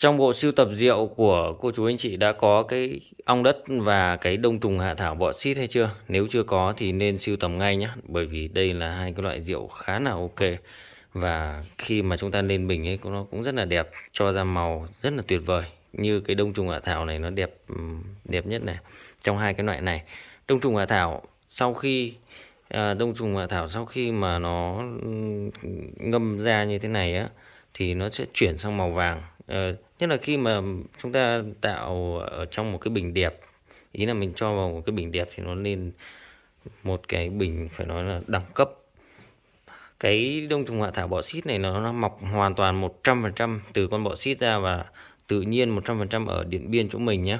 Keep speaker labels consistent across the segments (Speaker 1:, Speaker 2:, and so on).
Speaker 1: Trong bộ sưu tập rượu của cô chú anh chị đã có cái ong đất và cái đông trùng hạ thảo bọ xít hay chưa? Nếu chưa có thì nên sưu tầm ngay nhé. Bởi vì đây là hai cái loại rượu khá là ok. Và khi mà chúng ta lên bình ấy nó cũng rất là đẹp. Cho ra màu rất là tuyệt vời. Như cái đông trùng hạ thảo này nó đẹp đẹp nhất này. Trong hai cái loại này. Đông trùng hạ thảo sau khi à, đông trùng hạ thảo sau khi mà nó ngâm ra như thế này á thì nó sẽ chuyển sang màu vàng Ờ, nhất là khi mà chúng ta tạo ở trong một cái bình đẹp ý là mình cho vào một cái bình đẹp thì nó lên một cái bình phải nói là đẳng cấp cái đông trùng hạ thảo bọ xít này nó, nó mọc hoàn toàn 100% từ con bọ xít ra và tự nhiên 100% ở Điện Biên chỗ mình nhé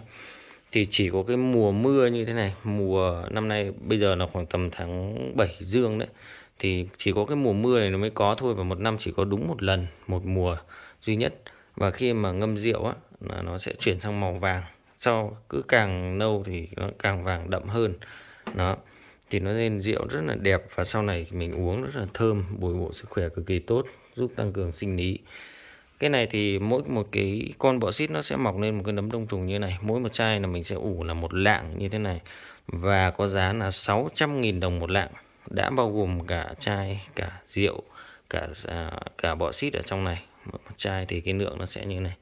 Speaker 1: thì chỉ có cái mùa mưa như thế này mùa năm nay bây giờ là khoảng tầm tháng 7 dương đấy thì chỉ có cái mùa mưa này nó mới có thôi và một năm chỉ có đúng một lần một mùa duy nhất và khi mà ngâm rượu á là nó sẽ chuyển sang màu vàng sau cứ càng nâu thì nó càng vàng đậm hơn đó thì nó nên rượu rất là đẹp và sau này mình uống rất là thơm bồi bổ sức khỏe cực kỳ tốt giúp tăng cường sinh lý cái này thì mỗi một cái con bọ xít nó sẽ mọc lên một cái nấm đông trùng như này mỗi một chai là mình sẽ ủ là một lạng như thế này và có giá là 600.000 đồng một lạng đã bao gồm cả chai cả rượu cả à, cả bọ xít ở trong này chai thì cái lượng nó sẽ như thế này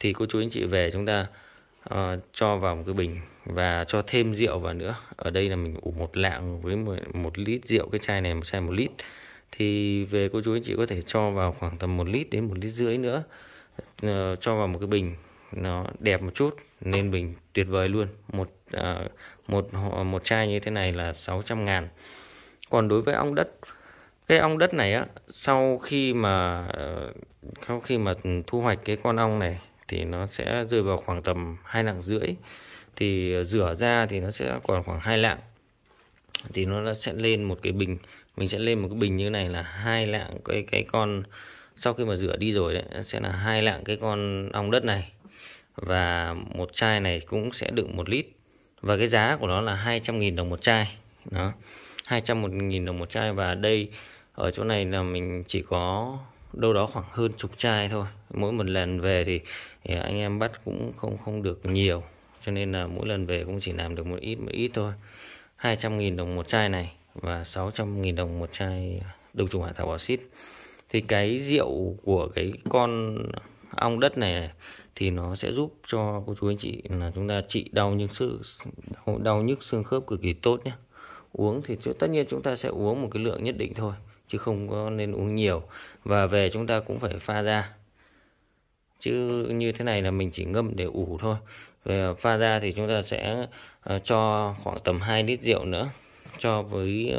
Speaker 1: thì cô chú anh chị về chúng ta uh, cho vào một cái bình và cho thêm rượu vào nữa ở đây là mình ủ một lạng với một, một lít rượu cái chai này một chai một lít thì về cô chú anh chị có thể cho vào khoảng tầm một lít đến một lít rưỡi nữa uh, cho vào một cái bình nó đẹp một chút nên bình tuyệt vời luôn một uh, một một chai như thế này là 600 ngàn còn đối với ong đất cái ong đất này á sau khi mà ờ, sau khi mà thu hoạch cái con ong này thì nó sẽ rơi vào khoảng tầm hai lạng rưỡi thì ờ, rửa ra thì nó sẽ còn khoảng hai lạng thì nó sẽ lên một cái bình mình sẽ lên một cái bình như này là hai lạng cái cái con sau khi mà rửa đi rồi đấy sẽ là hai lạng cái con ong đất này và một chai này cũng sẽ đựng một lít và cái giá của nó là 200.000 đồng một chai đó 200 1.000 đồng một chai và đây ở chỗ này là mình chỉ có đâu đó khoảng hơn chục chai thôi mỗi một lần về thì, thì anh em bắt cũng không không được nhiều cho nên là mỗi lần về cũng chỉ làm được một ít một ít thôi 200.000 đồng một chai này và 600.000 đồng một chai đồng trùng hạ thảo xít thì cái rượu của cái con ong đất này, này thì nó sẽ giúp cho cô chú anh chị là chúng ta trị đau nhức sự đau nhức xương khớp cực kỳ tốt nhé uống thì tất nhiên chúng ta sẽ uống một cái lượng nhất định thôi chứ không có nên uống nhiều và về chúng ta cũng phải pha ra chứ như thế này là mình chỉ ngâm để ủ thôi về pha ra thì chúng ta sẽ ờ, cho khoảng tầm 2 lít rượu nữa cho với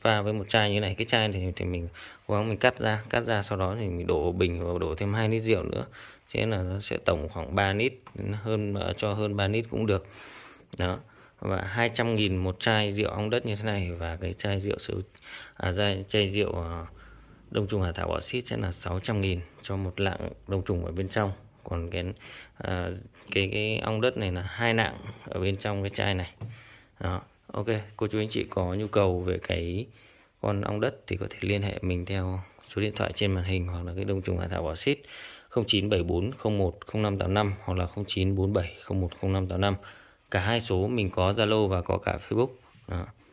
Speaker 1: pha với một chai như này cái chai thì thì mình cố gắng mình cắt ra cắt ra sau đó thì mình đổ bình và đổ thêm hai lít rượu nữa thế là nó sẽ tổng khoảng 3 lít hơn ờ, cho hơn 3 lít cũng được đó và 200.000 một chai rượu ong đất như thế này và cái chai rượu sữa à, chai, chai rượu à, đông trùng hạ thảo oxit sẽ là 600.000 cho một lạng đông trùng ở bên trong còn cái à, cái cái ong đất này là hai nặng ở bên trong cái chai này đó ok cô chú anh chị có nhu cầu về cái con ong đất thì có thể liên hệ mình theo số điện thoại trên màn hình hoặc là cái đông trùng hạ thảo bỏ xít 0974 01 0585 hoặc là 0947 01 0585 cả hai số mình có Zalo và có cả Facebook à.